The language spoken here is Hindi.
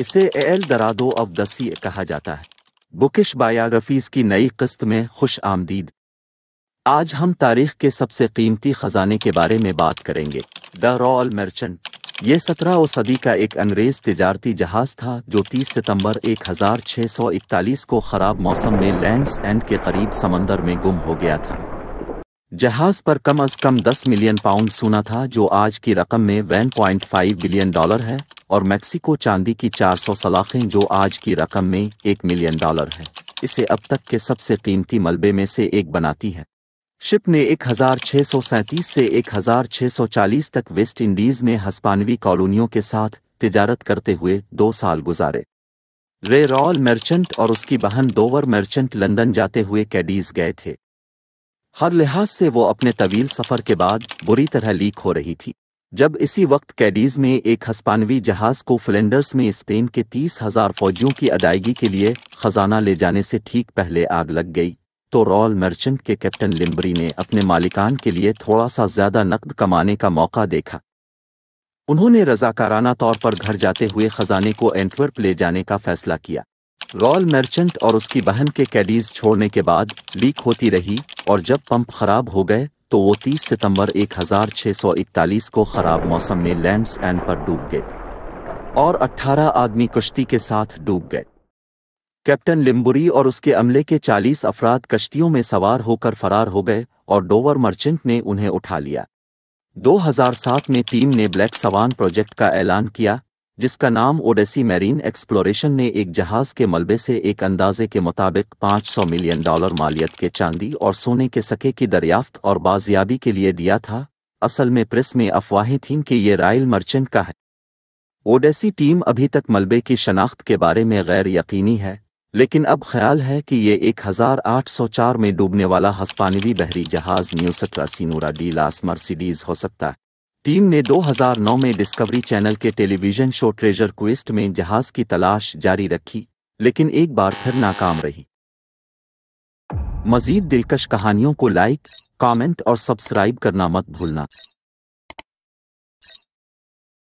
इसे एल दरादो अब दसी कहा जाता है बुकिश बायोग्राफीज की नई किस्त में खुश आमदीद आज हम तारीख के सबसे कीमती ख़जाने के बारे में बात करेंगे द रॉयल मर्चेंट ये सत्रह सदी का एक अंग्रेज़ तजारती जहाज़ था जो 30 सितंबर 1641 को ख़राब मौसम में लैंड्स एंड के करीब समंदर में गुम हो गया था जहाज़ पर कम अज कम 10 मिलियन पाउंड सोना था जो आज की रकम में 1.5 बिलियन डॉलर है और मैक्सिको चांदी की 400 सलाखें जो आज की रकम में एक मिलियन डॉलर है इसे अब तक के सबसे कीमती मलबे में से एक बनाती है शिप ने एक से 1640 तक वेस्ट इंडीज में हस्पानवी कॉलोनियों के साथ तिजारत करते हुए दो साल गुजारे रे रॉल मर्चेंट और उसकी बहन दोवर मर्चेंट लंदन जाते हुए कैडीज गए थे हर लिहाज से वो अपने तवील सफ़र के बाद बुरी तरह लीक हो रही थी जब इसी वक्त कैडीज में एक हस्पानवी जहाज को फ्लेंडर्स में स्पेन के तीस हजार फौजियों की अदायगी के लिए खजाना ले जाने से ठीक पहले आग लग गई तो रॉयल मर्चेंट के कैप्टन लिम्बरी ने अपने मालिकान के लिए थोड़ा सा ज्यादा नकद कमाने का मौका देखा उन्होंने रजाकाराना तौर पर घर जाते हुए खजाने को एंटवर्प ले जाने का फैसला किया रॉयल मर्चेंट और उसकी बहन के कैडीज छोड़ने के बाद लीक होती रही और जब पंप खराब हो गए तो वो 30 सितंबर 1641 को खराब मौसम में लैंड्स एंड पर डूब गए और 18 आदमी कश्ती के साथ डूब गए कैप्टन लिम्बुरी और उसके अमले के 40 अफराद कश्तियों में सवार होकर फरार हो गए और डोवर मर्चेंट ने उन्हें उठा लिया 2007 में टीम ने ब्लैक सवान प्रोजेक्ट का ऐलान किया जिसका नाम ओडेसी मैरीन एक्सप्लोरेशन ने एक जहाज के मलबे से एक अंदाजे के मुताबिक 500 मिलियन डॉलर मालियत के चांदी और सोने के सके की दरियाफ्त और बाजियाबी के लिए दिया था असल में प्रेस में अफवाहें थीं कि ये रॉयल मर्चेंट का है ओडेसी टीम अभी तक मलबे की शनाख्त के बारे में गैर यकीनी है लेकिन अब ख्याल है कि ये 1804 में डूबने वाला हस्पानवी बहरी जहाज न्यूसट्रा सीनूरा डी लास मर्सिडीज हो सकता है टीम ने 2009 में डिस्कवरी चैनल के टेलीविजन शो ट्रेजर क्विस्ट में जहाज की तलाश जारी रखी लेकिन एक बार फिर नाकाम रही मजीद दिलकश कहानियों को लाइक कमेंट और सब्सक्राइब करना मत भूलना